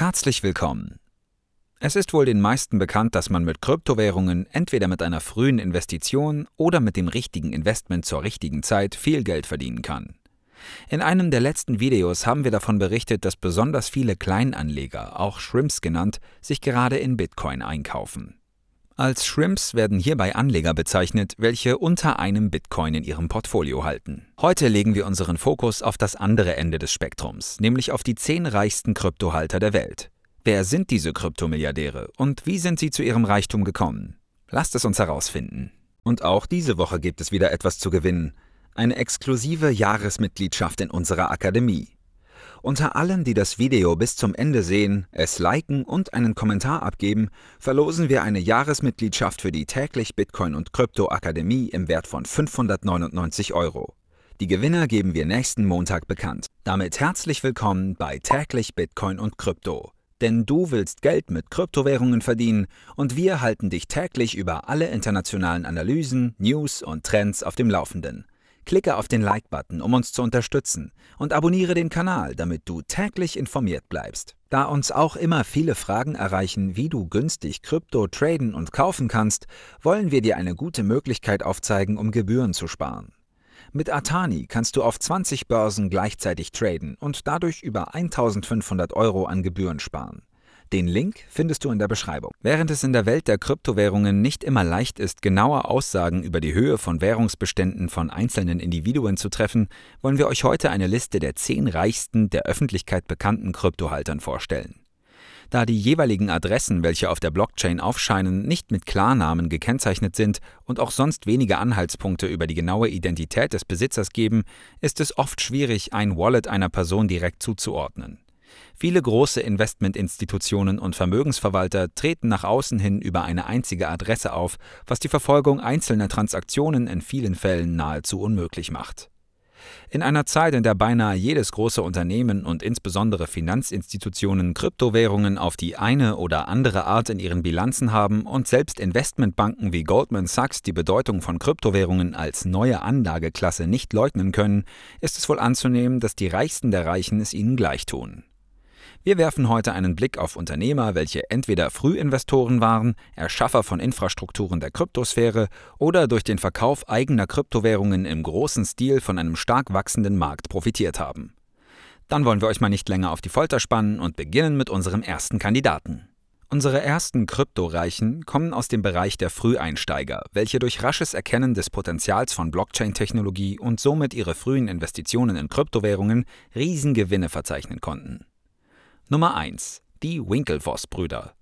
Herzlich willkommen. Es ist wohl den meisten bekannt, dass man mit Kryptowährungen entweder mit einer frühen Investition oder mit dem richtigen Investment zur richtigen Zeit viel Geld verdienen kann. In einem der letzten Videos haben wir davon berichtet, dass besonders viele Kleinanleger, auch Shrimps genannt, sich gerade in Bitcoin einkaufen. Als Shrimps werden hierbei Anleger bezeichnet, welche unter einem Bitcoin in ihrem Portfolio halten. Heute legen wir unseren Fokus auf das andere Ende des Spektrums, nämlich auf die zehn reichsten Kryptohalter der Welt. Wer sind diese Kryptomilliardäre und wie sind sie zu ihrem Reichtum gekommen? Lasst es uns herausfinden. Und auch diese Woche gibt es wieder etwas zu gewinnen. Eine exklusive Jahresmitgliedschaft in unserer Akademie. Unter allen, die das Video bis zum Ende sehen, es liken und einen Kommentar abgeben, verlosen wir eine Jahresmitgliedschaft für die täglich Bitcoin und Krypto Akademie im Wert von 599 Euro. Die Gewinner geben wir nächsten Montag bekannt. Damit herzlich willkommen bei täglich Bitcoin und Krypto. Denn du willst Geld mit Kryptowährungen verdienen und wir halten dich täglich über alle internationalen Analysen, News und Trends auf dem Laufenden. Klicke auf den Like-Button, um uns zu unterstützen und abonniere den Kanal, damit du täglich informiert bleibst. Da uns auch immer viele Fragen erreichen, wie du günstig Krypto traden und kaufen kannst, wollen wir dir eine gute Möglichkeit aufzeigen, um Gebühren zu sparen. Mit Atani kannst du auf 20 Börsen gleichzeitig traden und dadurch über 1500 Euro an Gebühren sparen. Den Link findest du in der Beschreibung. Während es in der Welt der Kryptowährungen nicht immer leicht ist, genaue Aussagen über die Höhe von Währungsbeständen von einzelnen Individuen zu treffen, wollen wir euch heute eine Liste der zehn reichsten der Öffentlichkeit bekannten Kryptohaltern vorstellen. Da die jeweiligen Adressen, welche auf der Blockchain aufscheinen, nicht mit Klarnamen gekennzeichnet sind und auch sonst wenige Anhaltspunkte über die genaue Identität des Besitzers geben, ist es oft schwierig, ein Wallet einer Person direkt zuzuordnen. Viele große Investmentinstitutionen und Vermögensverwalter treten nach außen hin über eine einzige Adresse auf, was die Verfolgung einzelner Transaktionen in vielen Fällen nahezu unmöglich macht. In einer Zeit, in der beinahe jedes große Unternehmen und insbesondere Finanzinstitutionen Kryptowährungen auf die eine oder andere Art in ihren Bilanzen haben und selbst Investmentbanken wie Goldman Sachs die Bedeutung von Kryptowährungen als neue Anlageklasse nicht leugnen können, ist es wohl anzunehmen, dass die Reichsten der Reichen es ihnen gleich tun. Wir werfen heute einen Blick auf Unternehmer, welche entweder Frühinvestoren waren, Erschaffer von Infrastrukturen der Kryptosphäre oder durch den Verkauf eigener Kryptowährungen im großen Stil von einem stark wachsenden Markt profitiert haben. Dann wollen wir euch mal nicht länger auf die Folter spannen und beginnen mit unserem ersten Kandidaten. Unsere ersten Kryptoreichen kommen aus dem Bereich der Früheinsteiger, welche durch rasches Erkennen des Potenzials von Blockchain-Technologie und somit ihre frühen Investitionen in Kryptowährungen Riesengewinne verzeichnen konnten. Nummer 1. Die Winklevoss-Brüder.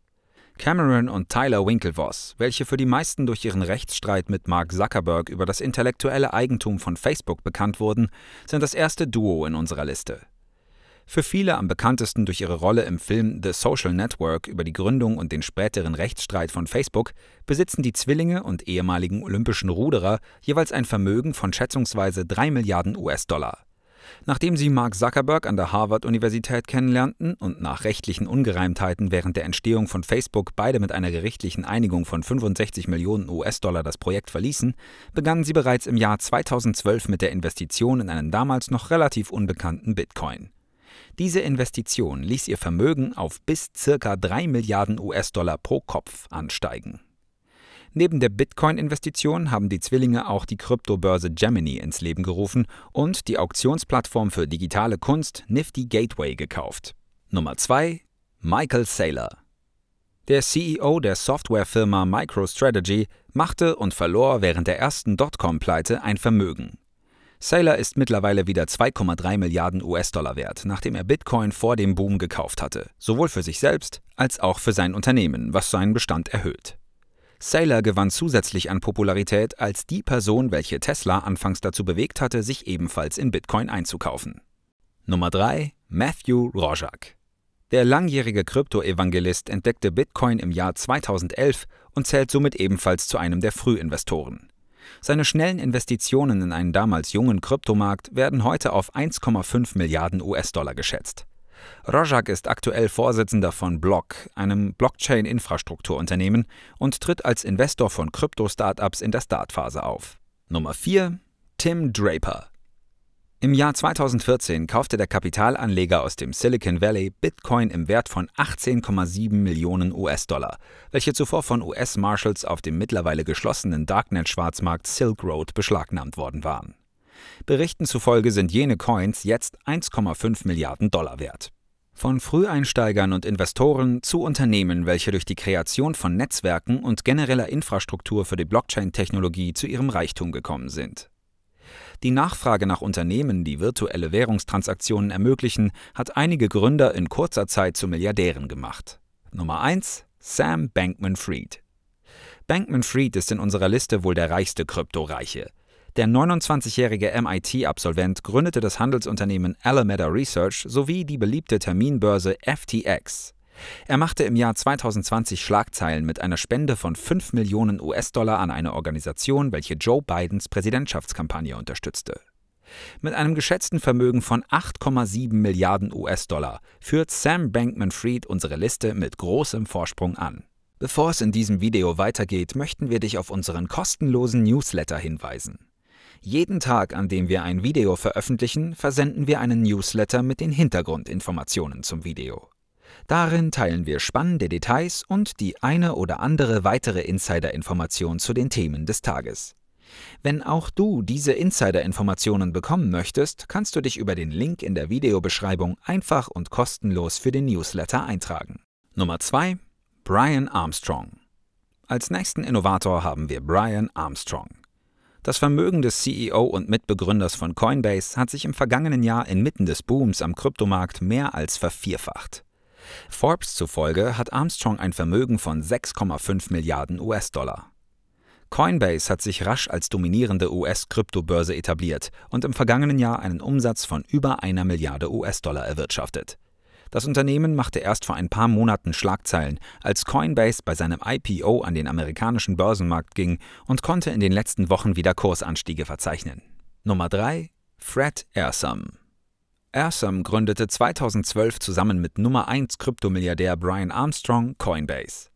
Cameron und Tyler Winklevoss, welche für die meisten durch ihren Rechtsstreit mit Mark Zuckerberg über das intellektuelle Eigentum von Facebook bekannt wurden, sind das erste Duo in unserer Liste. Für viele am bekanntesten durch ihre Rolle im Film The Social Network über die Gründung und den späteren Rechtsstreit von Facebook, besitzen die Zwillinge und ehemaligen olympischen Ruderer jeweils ein Vermögen von schätzungsweise 3 Milliarden US-Dollar. Nachdem sie Mark Zuckerberg an der Harvard-Universität kennenlernten und nach rechtlichen Ungereimtheiten während der Entstehung von Facebook beide mit einer gerichtlichen Einigung von 65 Millionen US-Dollar das Projekt verließen, begannen sie bereits im Jahr 2012 mit der Investition in einen damals noch relativ unbekannten Bitcoin. Diese Investition ließ ihr Vermögen auf bis ca. 3 Milliarden US-Dollar pro Kopf ansteigen. Neben der Bitcoin-Investition haben die Zwillinge auch die Kryptobörse Gemini ins Leben gerufen und die Auktionsplattform für digitale Kunst Nifty Gateway gekauft. Nummer 2 Michael Saylor der CEO der Softwarefirma MicroStrategy machte und verlor während der ersten Dotcom-Pleite ein Vermögen. Saylor ist mittlerweile wieder 2,3 Milliarden US-Dollar wert, nachdem er Bitcoin vor dem Boom gekauft hatte, sowohl für sich selbst als auch für sein Unternehmen, was seinen Bestand erhöht. Saylor gewann zusätzlich an Popularität als die Person, welche Tesla anfangs dazu bewegt hatte, sich ebenfalls in Bitcoin einzukaufen. Nummer 3 Matthew Rojak der langjährige Krypto-Evangelist entdeckte Bitcoin im Jahr 2011 und zählt somit ebenfalls zu einem der Frühinvestoren. Seine schnellen Investitionen in einen damals jungen Kryptomarkt werden heute auf 1,5 Milliarden US-Dollar geschätzt. Rojak ist aktuell Vorsitzender von Block, einem Blockchain-Infrastrukturunternehmen, und tritt als Investor von Krypto-Startups in der Startphase auf. Nummer 4 Tim Draper im Jahr 2014 kaufte der Kapitalanleger aus dem Silicon Valley Bitcoin im Wert von 18,7 Millionen US-Dollar, welche zuvor von US-Marshals auf dem mittlerweile geschlossenen Darknet-Schwarzmarkt Silk Road beschlagnahmt worden waren. Berichten zufolge sind jene Coins jetzt 1,5 Milliarden Dollar wert. Von Früheinsteigern und Investoren zu Unternehmen, welche durch die Kreation von Netzwerken und genereller Infrastruktur für die Blockchain-Technologie zu ihrem Reichtum gekommen sind. Die Nachfrage nach Unternehmen, die virtuelle Währungstransaktionen ermöglichen, hat einige Gründer in kurzer Zeit zu Milliardären gemacht. Nummer 1 Sam Bankman Fried. Bankman Fried ist in unserer Liste wohl der reichste Kryptoreiche. Der 29-jährige MIT-Absolvent gründete das Handelsunternehmen Alameda Research sowie die beliebte Terminbörse FTX. Er machte im Jahr 2020 Schlagzeilen mit einer Spende von 5 Millionen US-Dollar an eine Organisation, welche Joe Bidens Präsidentschaftskampagne unterstützte. Mit einem geschätzten Vermögen von 8,7 Milliarden US-Dollar führt Sam Bankman-Fried unsere Liste mit großem Vorsprung an. Bevor es in diesem Video weitergeht, möchten wir dich auf unseren kostenlosen Newsletter hinweisen. Jeden Tag, an dem wir ein Video veröffentlichen, versenden wir einen Newsletter mit den Hintergrundinformationen zum Video. Darin teilen wir spannende Details und die eine oder andere weitere Insiderinformation zu den Themen des Tages. Wenn auch du diese Insiderinformationen bekommen möchtest, kannst du dich über den Link in der Videobeschreibung einfach und kostenlos für den Newsletter eintragen. Nummer 2. Brian Armstrong. Als nächsten Innovator haben wir Brian Armstrong. Das Vermögen des CEO und Mitbegründers von Coinbase hat sich im vergangenen Jahr inmitten des Booms am Kryptomarkt mehr als vervierfacht. Forbes zufolge hat Armstrong ein Vermögen von 6,5 Milliarden US-Dollar. Coinbase hat sich rasch als dominierende US-Kryptobörse etabliert und im vergangenen Jahr einen Umsatz von über einer Milliarde US-Dollar erwirtschaftet. Das Unternehmen machte erst vor ein paar Monaten Schlagzeilen, als Coinbase bei seinem IPO an den amerikanischen Börsenmarkt ging und konnte in den letzten Wochen wieder Kursanstiege verzeichnen. Nummer 3 Fred Ersam Ersam gründete 2012 zusammen mit Nummer 1 Kryptomilliardär Brian Armstrong Coinbase.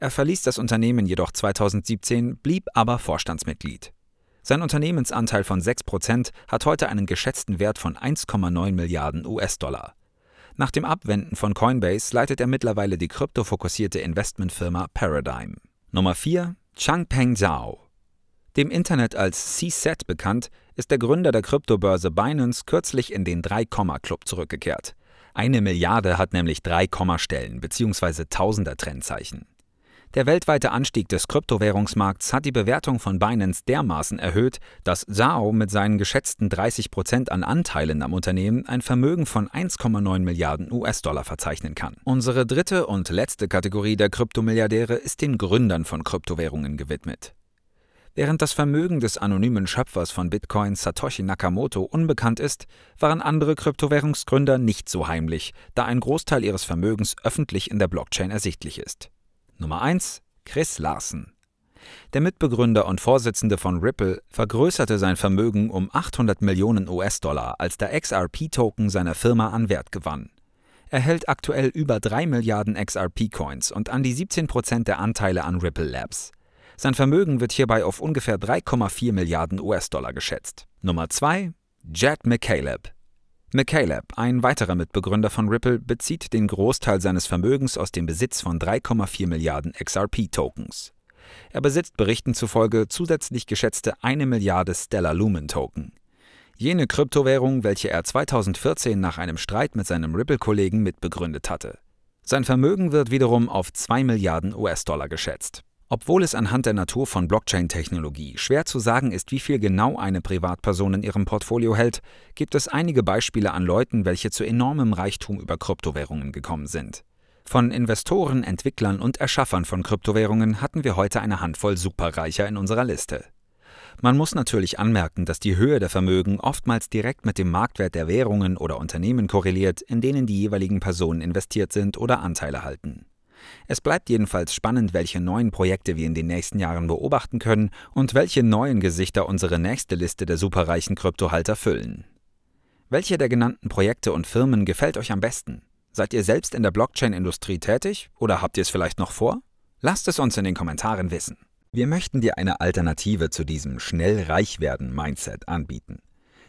Er verließ das Unternehmen jedoch 2017, blieb aber Vorstandsmitglied. Sein Unternehmensanteil von 6% hat heute einen geschätzten Wert von 1,9 Milliarden US-Dollar. Nach dem Abwenden von Coinbase leitet er mittlerweile die kryptofokussierte Investmentfirma Paradigm. Nummer 4. Changpeng Zhao. Dem Internet als CSET bekannt, ist der Gründer der Kryptobörse Binance kürzlich in den 3-Komma-Club zurückgekehrt. Eine Milliarde hat nämlich 3 Kommastellen bzw. Tausender Trennzeichen. Der weltweite Anstieg des Kryptowährungsmarkts hat die Bewertung von Binance dermaßen erhöht, dass Zhao mit seinen geschätzten 30 Prozent an Anteilen am Unternehmen ein Vermögen von 1,9 Milliarden US-Dollar verzeichnen kann. Unsere dritte und letzte Kategorie der Kryptomilliardäre ist den Gründern von Kryptowährungen gewidmet. Während das Vermögen des anonymen Schöpfers von Bitcoin Satoshi Nakamoto unbekannt ist, waren andere Kryptowährungsgründer nicht so heimlich, da ein Großteil ihres Vermögens öffentlich in der Blockchain ersichtlich ist. Nummer 1 Chris Larsen. Der Mitbegründer und Vorsitzende von Ripple vergrößerte sein Vermögen um 800 Millionen US-Dollar, als der XRP-Token seiner Firma an Wert gewann. Er hält aktuell über 3 Milliarden XRP-Coins und an die 17 der Anteile an Ripple Labs. Sein Vermögen wird hierbei auf ungefähr 3,4 Milliarden US-Dollar geschätzt. Nummer 2 Jet McCaleb. McCaleb, ein weiterer Mitbegründer von Ripple, bezieht den Großteil seines Vermögens aus dem Besitz von 3,4 Milliarden XRP-Tokens. Er besitzt Berichten zufolge zusätzlich geschätzte 1 Milliarde Stellar Lumen Token. Jene Kryptowährung, welche er 2014 nach einem Streit mit seinem Ripple-Kollegen mitbegründet hatte. Sein Vermögen wird wiederum auf 2 Milliarden US-Dollar geschätzt. Obwohl es anhand der Natur von Blockchain-Technologie schwer zu sagen ist, wie viel genau eine Privatperson in ihrem Portfolio hält, gibt es einige Beispiele an Leuten, welche zu enormem Reichtum über Kryptowährungen gekommen sind. Von Investoren, Entwicklern und Erschaffern von Kryptowährungen hatten wir heute eine Handvoll Superreicher in unserer Liste. Man muss natürlich anmerken, dass die Höhe der Vermögen oftmals direkt mit dem Marktwert der Währungen oder Unternehmen korreliert, in denen die jeweiligen Personen investiert sind oder Anteile halten. Es bleibt jedenfalls spannend, welche neuen Projekte wir in den nächsten Jahren beobachten können und welche neuen Gesichter unsere nächste Liste der superreichen Kryptohalter füllen. Welche der genannten Projekte und Firmen gefällt euch am besten? Seid ihr selbst in der Blockchain-Industrie tätig oder habt ihr es vielleicht noch vor? Lasst es uns in den Kommentaren wissen. Wir möchten dir eine Alternative zu diesem schnell reich werden Mindset anbieten.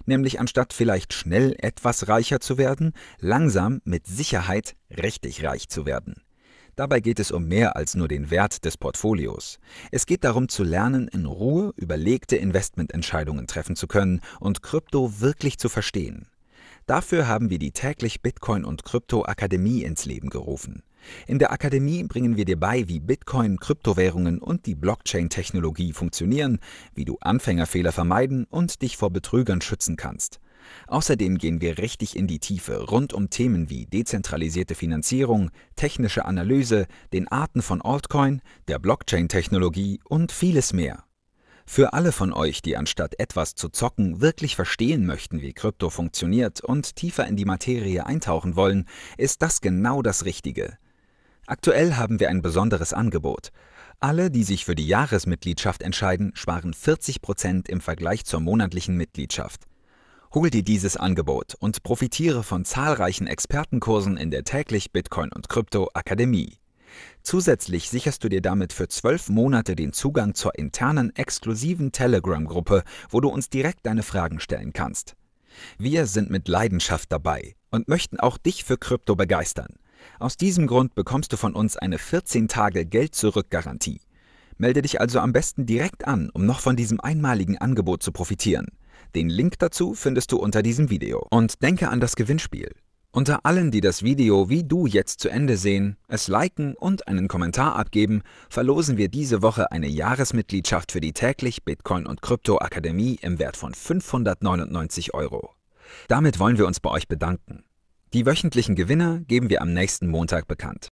Nämlich anstatt vielleicht schnell etwas reicher zu werden, langsam mit Sicherheit richtig reich zu werden. Dabei geht es um mehr als nur den Wert des Portfolios. Es geht darum zu lernen, in Ruhe überlegte Investmententscheidungen treffen zu können und Krypto wirklich zu verstehen. Dafür haben wir die täglich Bitcoin und Krypto Akademie ins Leben gerufen. In der Akademie bringen wir dir bei, wie Bitcoin, Kryptowährungen und die Blockchain-Technologie funktionieren, wie du Anfängerfehler vermeiden und dich vor Betrügern schützen kannst. Außerdem gehen wir richtig in die Tiefe rund um Themen wie dezentralisierte Finanzierung, technische Analyse, den Arten von Altcoin, der Blockchain-Technologie und vieles mehr. Für alle von euch, die anstatt etwas zu zocken wirklich verstehen möchten, wie Krypto funktioniert und tiefer in die Materie eintauchen wollen, ist das genau das Richtige. Aktuell haben wir ein besonderes Angebot. Alle, die sich für die Jahresmitgliedschaft entscheiden, sparen 40% im Vergleich zur monatlichen Mitgliedschaft. Hol dir dieses Angebot und profitiere von zahlreichen Expertenkursen in der täglich Bitcoin und Krypto Akademie. Zusätzlich sicherst du dir damit für zwölf Monate den Zugang zur internen exklusiven Telegram-Gruppe, wo du uns direkt deine Fragen stellen kannst. Wir sind mit Leidenschaft dabei und möchten auch dich für Krypto begeistern. Aus diesem Grund bekommst du von uns eine 14-Tage-Geld-Zurück-Garantie. Melde dich also am besten direkt an, um noch von diesem einmaligen Angebot zu profitieren. Den Link dazu findest du unter diesem Video. Und denke an das Gewinnspiel. Unter allen, die das Video wie du jetzt zu Ende sehen, es liken und einen Kommentar abgeben, verlosen wir diese Woche eine Jahresmitgliedschaft für die täglich Bitcoin und Krypto Akademie im Wert von 599 Euro. Damit wollen wir uns bei euch bedanken. Die wöchentlichen Gewinner geben wir am nächsten Montag bekannt.